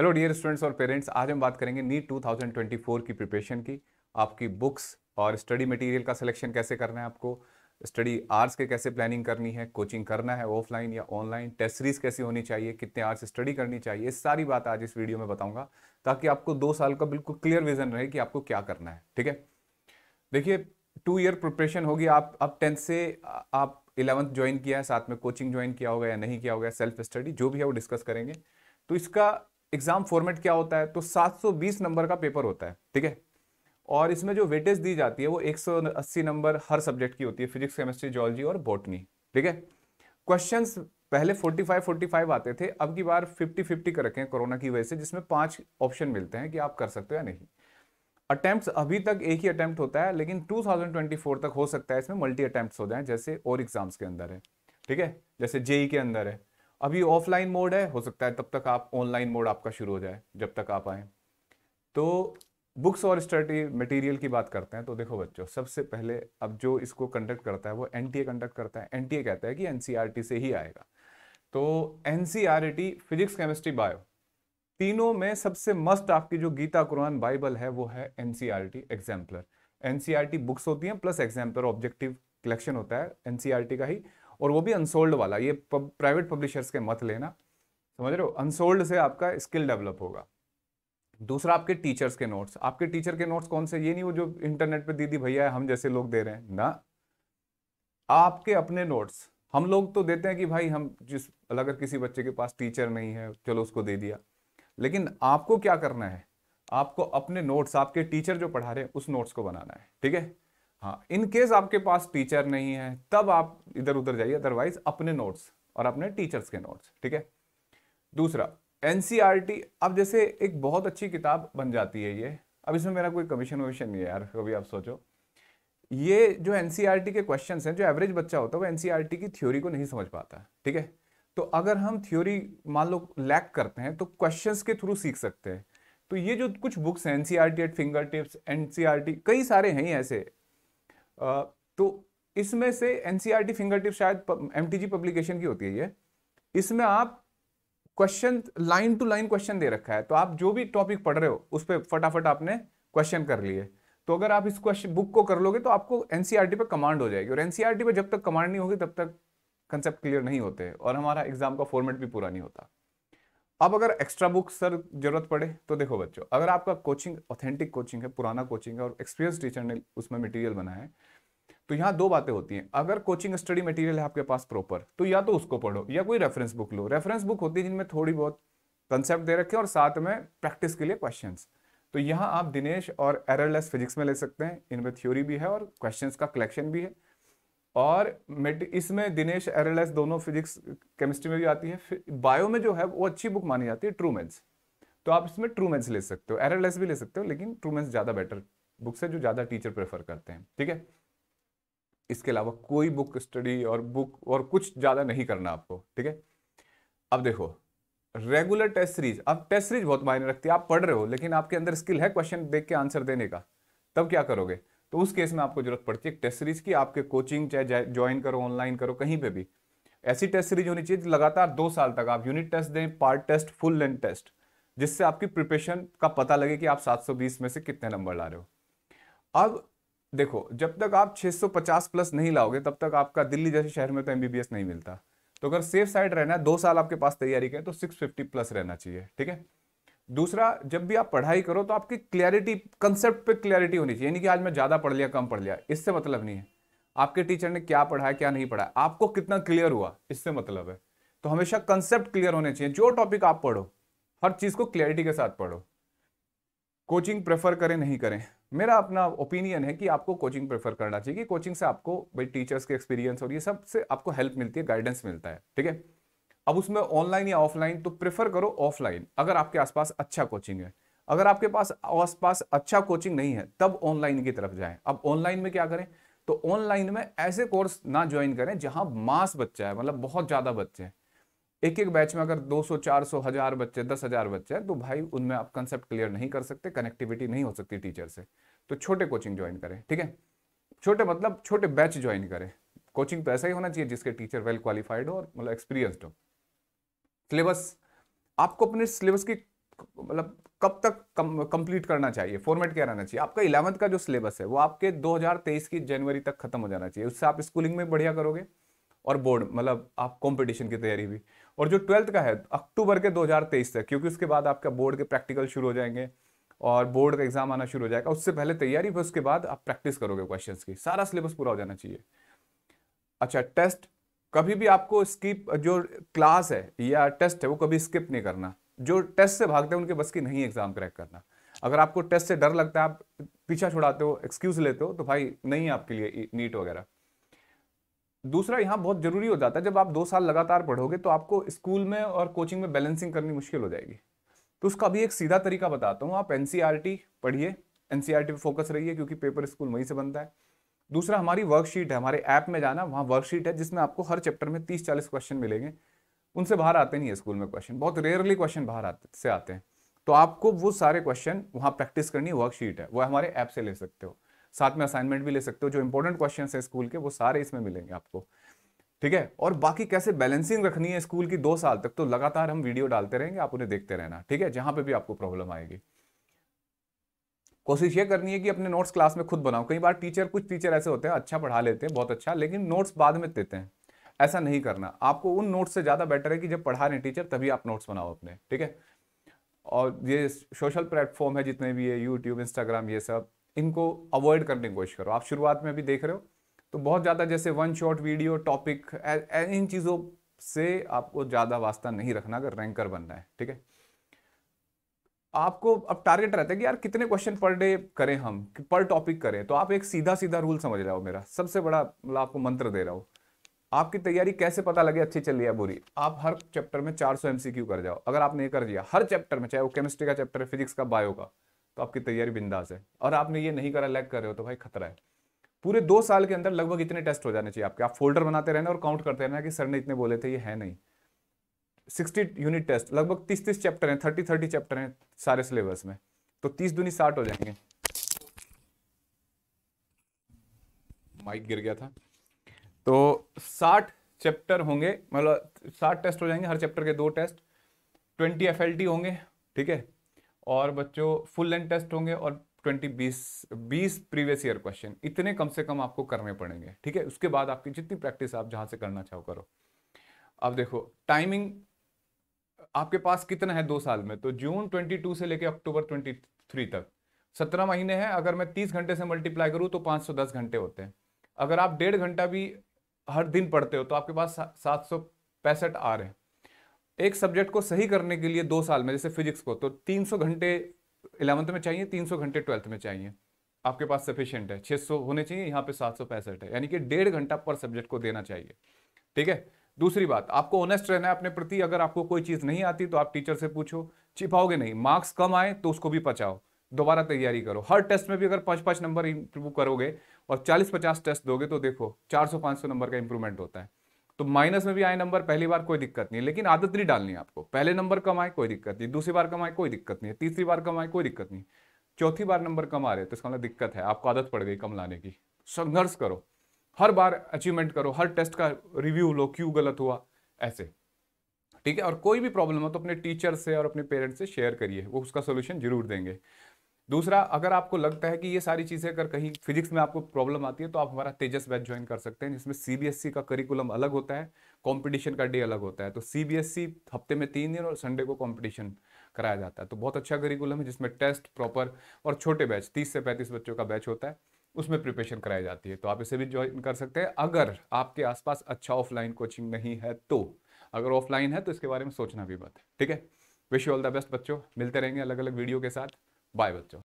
hello dear students और parents आज हम बात करेंगे नीट 2024 की प्रिपरेशन की आपकी बुक्स और स्टडी मटेरियल का सिलेक्शन कैसे करना है आपको स्टडी आर्ट्स के कैसे प्लानिंग करनी है कोचिंग करना है ऑफलाइन या ऑनलाइन टेस्ट सीरीज कैसी होनी चाहिए कितने आर्ट्स स्टडी करनी चाहिए सारी बात आज इस वीडियो में बताऊंगा ताकि आपको दो साल का बिल्कुल क्लियर विजन रहे कि आपको क्या करना है ठीक है देखिए टू ईयर प्रिपरेशन होगी आप अब टेंथ से आप इलेवंथ ज्वाइन किया है साथ में कोचिंग ज्वाइन किया होगा या नहीं किया होगा सेल्फ स्टडी जो भी है वो डिस्कस करेंगे तो इसका एग्जाम फॉर्मेट क्या होता है तो 720 नंबर का पेपर होता है ठीक है और इसमें जो वेटेज दी जाती है वो 180 नंबर हर सब्जेक्ट की होती है फिजिक्स केमिस्ट्री जोलॉजी और बॉटनी ठीक है क्वेश्चन पहले 45 45 आते थे अब की बार 50 50 कर रखे हैं कोरोना की वजह से जिसमें पांच ऑप्शन मिलते हैं कि आप कर सकते हो या नहीं अटैम्प्ट अभी तक एक ही अटैम्प्ट होता है लेकिन 2024 तक हो सकता है इसमें मल्टी अटैम्प्ट हो जाए जैसे और एग्जाम्स के अंदर है ठीक है जैसे जेई e के अंदर है अभी ऑफलाइन मोड है हो सकता है तब तक आप ऑनलाइन मोड आपका शुरू हो जाए जब तक आप आए तो बुक्स और स्टडी मटेरियल की बात करते हैं तो देखो बच्चों सबसे पहले अब जो इसको कंडक्ट करता है वो एन कंडक्ट करता है एन कहता है कि एन e से ही आएगा तो एन फिजिक्स केमिस्ट्री बायो तीनों में सबसे मस्ट आपकी जो गीता कुरान बाइबल है वो है N C exemplar and books होती हैं प्लस एग्जाम्पलर ऑब्जेक्टिव कलेक्शन होता है एन e का ही और वो भी अनसोल्ड वाला ये प्राइवेट पब्लिशर्स के मत लेना समझ रहे हो अनसोल्ड से आपका स्किल डेवलप होगा दूसरा आपके टीचर्स के नोट्स आपके टीचर के नोट्स कौन से ये नहीं वो जो इंटरनेट पे दीदी भैया हम जैसे लोग दे रहे हैं ना आपके अपने नोट्स हम लोग तो देते हैं कि भाई हम जिस अगर किसी बच्चे के पास टीचर नहीं है चलो उसको दे दिया लेकिन आपको क्या करना है आपको अपने नोट्स आपके टीचर जो पढ़ा रहे हैं उस नोट्स को बनाना है ठीक है हाँ इन केस आपके पास टीचर नहीं है तब आप इधर उधर जाइए अदरवाइज अपने नोट्स और अपने टीचर्स के नोट्स ठीक है दूसरा एन e अब जैसे एक बहुत अच्छी किताब बन जाती है ये अब इसमें मेरा कोई कमीशन वमीशन नहीं है यार कभी आप सोचो ये जो एन e के क्वेश्चन हैं जो एवरेज बच्चा होता है वो एन e की थ्योरी को नहीं समझ पाता ठीक है तो अगर हम थ्योरी मान लो लैक करते हैं तो क्वेश्चंस के थ्रू सीख सकते हैं तो ये जो कुछ बुक्स हैं N C R T at finger tips N C R T कई सारे हैं ऐसे तो इसमें से एनसीआरटी सी फिंगर टिप शायद एम पब्लिकेशन की होती है ये इसमें आप question line to line question दे रखा है तो आप जो भी टॉपिक पढ़ रहे हो उस पर फटाफट आपने क्वेश्चन कर लिए तो अगर आप इस क्वेश्चन बुक को कर लोगे तो आपको एनसीआरटी e पे कमांड हो जाएगी और एनसीआरटी e पे जब तक कमांड नहीं होगी तब तक कंसेप्ट क्लियर नहीं होते और हमारा एग्जाम का फॉर्मेट भी पूरा नहीं होता अब अगर एक्स्ट्रा बुक सर जरूरत पड़े तो देखो बच्चों अगर आपका कोचिंग ऑथेंटिक कोचिंग है पुराना कोचिंग है और एक्सपीरियंस टीचर ने उसमें मटेरियल बनाया है तो यहाँ दो बातें होती हैं अगर कोचिंग स्टडी मटेरियल है आपके पास प्रॉपर तो या तो उसको पढ़ो या कोई रेफरेंस बुक लो रेफरेंस बुक होती है जिनमें थोड़ी बहुत कंसेप्ट दे रखे और साथ में प्रैक्टिस के लिए क्वेश्चन तो यहाँ आप दिनेश और एररलेस फिजिक्स में ले सकते हैं इनमें थ्योरी भी है और क्वेश्चंस का कलेक्शन भी है और इसमें दिनेश एरलेस दोनों फिजिक्स केमिस्ट्री में भी आती है बायो में जो है वो अच्छी बुक मानी जाती है ट्रू तो आप इसमें ट्रू ले सकते हो एरलेस भी ले सकते हो लेकिन ट्रू ज़्यादा बेटर बुक्स है जो ज़्यादा टीचर प्रेफर करते हैं ठीक है इसके अलावा कोई बुक स्टडी और बुक और कुछ ज़्यादा नहीं करना आपको ठीक है अब देखो रेगुलर टेस्ट सीरीज अब टेस्ट सीरीज बहुत मायने रखती है आप पढ़ रहे हो लेकिन आपके अंदर स्किल है क्वेश्चन देख के आंसर देने का तब क्या करोगे तो उस केस में आपको जरूरत पड़ती है टेस्ट सीरीज की आपके कोचिंग चाहे ज्वाइन करो ऑनलाइन करो कहीं पे भी ऐसी टेस्ट सीरीज होनी चाहिए लगातार दो साल तक आप यूनिट टेस्ट दें part test full length test जिससे आपकी प्रिपरेशन का पता लगे कि आप 720 में से कितने नंबर ला रहे हो अब देखो जब तक आप 650 प्लस नहीं लाओगे तब तक आपका दिल्ली जैसे शहर में तो एमबीबीएस नहीं मिलता तो अगर सेफ साइड रहना है दो साल आपके पास तैयारी का तो 650 प्लस रहना चाहिए ठीक है दूसरा जब भी आप पढ़ाई करो तो आपकी क्लैरिटी कंसेप्ट पे क्लैरिटी होनी चाहिए यानी कि आज मैं ज़्यादा पढ़ लिया कम पढ़ लिया इससे मतलब नहीं है आपके टीचर ने क्या पढ़ाया क्या नहीं पढ़ाया आपको कितना क्लियर हुआ इससे मतलब है तो हमेशा कंसेप्ट क्लियर होने चाहिए जो टॉपिक आप पढ़ो हर चीज़ को क्लैरिटी के साथ पढ़ो कोचिंग प्रेफर करें नहीं करें मेरा अपना ओपिनियन है कि आपको कोचिंग प्रेफर करना चाहिए कि कोचिंग से आपको भाई टीचर्स के एक्सपीरियंस और ये सब से आपको हेल्प मिलती है गाइडेंस मिलता है ठीक है अब उसमें ऑनलाइन या ऑफलाइन तो प्रेफर करो ऑफलाइन अगर आपके आसपास अच्छा कोचिंग है अगर आपके पास आसपास अच्छा कोचिंग नहीं है तब ऑनलाइन की तरफ जाएं अब ऑनलाइन में क्या करें तो ऑनलाइन में ऐसे कोर्स ना ज्वाइन करें जहां मास बच्चा है मतलब बहुत ज़्यादा बच्चे हैं एक एक बैच में अगर 200, 400, हजार बच्चे दस हजार बच्चे हैं तो भाई उनमें आप कंसेप्ट क्लियर नहीं कर सकते कनेक्टिविटी नहीं हो सकती टीचर से तो छोटे कोचिंग ज्वाइन करें ठीक है छोटे मतलब छोटे बैच ज्वाइन करें कोचिंग तो ऐसा ही होना चाहिए जिसके टीचर वेल क्वालिफाइड हो और मतलब एक्सपीरियंस्ड हो सिलेबस आपको अपने सिलेबस की मतलब कब तक कंप्लीट करना चाहिए फॉर्मेट क्या रहना चाहिए आपका इलेवंथ का जो सिलेबस है वो आपके 2023 की जनवरी तक खत्म हो जाना चाहिए उससे आप स्कूलिंग में बढ़िया करोगे और बोर्ड मतलब आप कंपटीशन की तैयारी भी और जो ट्वेल्थ का है अक्टूबर के 2023 तक क्योंकि उसके बाद आपका बोर्ड के प्रैक्टिकल शुरू हो जाएंगे और बोर्ड का एग्जाम आना शुरू हो जाएगा उससे पहले तैयारी फिर उसके बाद आप प्रैक्टिस करोगे क्वेश्चन की सारा सिलेबस पूरा हो जाना चाहिए अच्छा टेस्ट कभी भी आपको स्किप जो क्लास है या टेस्ट है वो कभी स्किप नहीं करना जो टेस्ट से भागते हैं उनके बस की नहीं एग्जाम क्रैक करना अगर आपको टेस्ट से डर लगता है आप पीछा छुड़ाते हो एक्सक्यूज लेते हो तो भाई नहीं आपके लिए नीट वगैरह दूसरा यहाँ बहुत जरूरी हो जाता है जब आप दो साल लगातार पढ़ोगे तो आपको स्कूल में और कोचिंग में बैलेंसिंग करनी मुश्किल हो जाएगी तो उसका भी एक सीधा तरीका बताता हूँ आप एन e पढ़िए एन e पे फोकस रहिए क्योंकि पेपर स्कूल वहीं से बनता है दूसरा हमारी वर्कशीट है हमारे ऐप में जाना वहाँ वर्कशीट है जिसमें आपको हर चैप्टर में तीस चालीस क्वेश्चन मिलेंगे उनसे बाहर आते नहीं है स्कूल में क्वेश्चन बहुत रेयरली क्वेश्चन बाहर आते से आते हैं तो आपको वो सारे क्वेश्चन वहाँ प्रैक्टिस करनी वर्कशीट है वह हमारे ऐप से ले सकते हो साथ में असाइनमेंट भी ले सकते हो जो इंपॉर्टेंट क्वेश्चन है स्कूल के वो सारे इसमें मिलेंगे आपको ठीक है और बाकी कैसे बैलेंसिंग रखनी है स्कूल की दो साल तक तो लगातार हम वीडियो डालते रहेंगे आप उन्हें देखते रहना ठीक है जहां पर भी आपको प्रॉब्लम आएगी कोशिश ये करनी है कि अपने नोट्स क्लास में खुद बनाओ कई बार टीचर कुछ टीचर ऐसे होते हैं अच्छा पढ़ा लेते हैं बहुत अच्छा लेकिन नोट्स बाद में देते हैं ऐसा नहीं करना आपको उन नोट्स से ज़्यादा बेटर है कि जब पढ़ा रहे हैं टीचर तभी आप नोट्स बनाओ अपने ठीक है और ये सोशल प्लेटफॉर्म है जितने भी है यूट्यूब इंस्टाग्राम ये सब इनको अवॉइड करने की कोशिश करो आप शुरुआत में भी देख रहे हो तो बहुत ज़्यादा जैसे वन शॉट वीडियो टॉपिक इन चीज़ों से आपको ज़्यादा वास्ता नहीं रखना अगर रैंकर बनना है ठीक है आपको अब टारगेट रहता है कि यार कितने क्वेश्चन पर डे करें हम पर टॉपिक करें तो आप एक सीधा सीधा रूल समझ रहे हो मेरा सबसे बड़ा मतलब आपको मंत्र दे रहा हो आपकी तैयारी कैसे पता लगे अच्छी चल रही है बुरी आप हर चैप्टर में 400 एमसीक्यू कर जाओ अगर आपने ये कर दिया हर चैप्टर में चाहे वो केमिस्ट्री का चैप्टर है फिजिक्स का बायो का तो आपकी तैयारी बिंदास है और आपने ये नहीं करा लैग कर रहे हो तो भाई खतरा है पूरे दो साल के अंदर लगभग इतने टेस्ट हो जाने चाहिए आपके आप फोल्डर बनाते रहना और काउंट करते रहना कि सर ने इतने बोले थे ये है नहीं सिक्सटी यूनिट टेस्ट लगभग तीस तीस चैप्टर हैं थर्टी थर्टी चैप्टर हैं सारे सिलेबस में तो तीस दुनी साठ हो जाएंगे माइक गिर गया था तो साठ चैप्टर होंगे मतलब साठ टेस्ट हो जाएंगे हर चैप्टर के दो टेस्ट ट्वेंटी एफ होंगे ठीक है और बच्चों फुल लेंथ टेस्ट होंगे और ट्वेंटी बीस बीस प्रीवियस ईयर क्वेश्चन इतने कम से कम आपको करने पड़ेंगे ठीक है उसके बाद आपकी जितनी प्रैक्टिस आप जहां से करना चाहो करो अब देखो टाइमिंग आपके पास कितना है दो साल में तो जून 22 से लेके अक्टूबर 23 तक सत्रह महीने हैं अगर मैं तीस घंटे से मल्टीप्लाई करूँ तो 510 सौ दस घंटे होते हैं अगर आप डेढ़ घंटा भी हर दिन पढ़ते हो तो आपके पास सात सौ पैंसठ आ रहे हैं एक सब्जेक्ट को सही करने के लिए दो साल में जैसे फिजिक्स को तो 300 घंटे इलेवंथ में चाहिए 300 घंटे ट्वेल्थ में चाहिए आपके पास सफिशियंट है 600 होने चाहिए यहाँ पे सात है यानी कि डेढ़ घंटा पर सब्जेक्ट को देना चाहिए ठीक है दूसरी बात आपको ऑनेस्ट रहना है अपने प्रति अगर आपको कोई चीज़ नहीं आती तो आप टीचर से पूछो छिपाओगे नहीं मार्क्स कम आए तो उसको भी बचाओ दोबारा तैयारी करो हर टेस्ट में भी अगर पाँच पाँच नंबर इंप्रूव करोगे और चालीस पचास टेस्ट दोगे तो देखो चार सौ सौ नंबर का इंप्रूवमेंट होता है तो माइनस में भी आए नंबर पहली बार कोई दिक्कत नहीं लेकिन आदत नहीं डालनी आपको पहले नंबर कम आए कोई दिक्कत नहीं दूसरी बार कम आए कोई दिक्कत नहीं तीसरी बार कम आए कोई दिक्कत नहीं चौथी बार नंबर कम आ रहे तो इसका मतलब दिक्कत है आपको आदत पड़ गई कम लाने की संघर्ष करो हर बार अचीवमेंट करो हर टेस्ट का रिव्यू लो क्यों गलत हुआ ऐसे ठीक है और कोई भी प्रॉब्लम हो तो अपने टीचर से और अपने पेरेंट्स से शेयर करिए वो उसका सोल्यूशन जरूर देंगे दूसरा अगर आपको लगता है कि ये सारी चीज़ें अगर कहीं फिजिक्स में आपको प्रॉब्लम आती है तो आप हमारा तेजस बैच ज्वाइन कर सकते हैं जिसमें सीबीएसई e का करिकुलम अलग होता है कंपटीशन का डे अलग होता है तो सीबीएसई e हफ्ते में तीन दिन और संडे को कंपटीशन कराया जाता है तो बहुत अच्छा करिकुलम है जिसमें टेस्ट प्रॉपर और छोटे बैच तीस से पैंतीस बच्चों का बैच होता है उसमें प्रिपरेशन कराई जाती है तो आप इसे भी ज्वाइन कर सकते हैं अगर आपके आसपास अच्छा ऑफलाइन कोचिंग नहीं है तो अगर ऑफलाइन है तो इसके बारे में सोचना भी मत ठीक है wish you all the best बच्चों मिलते रहेंगे अलग अलग वीडियो के साथ बाय बच्चों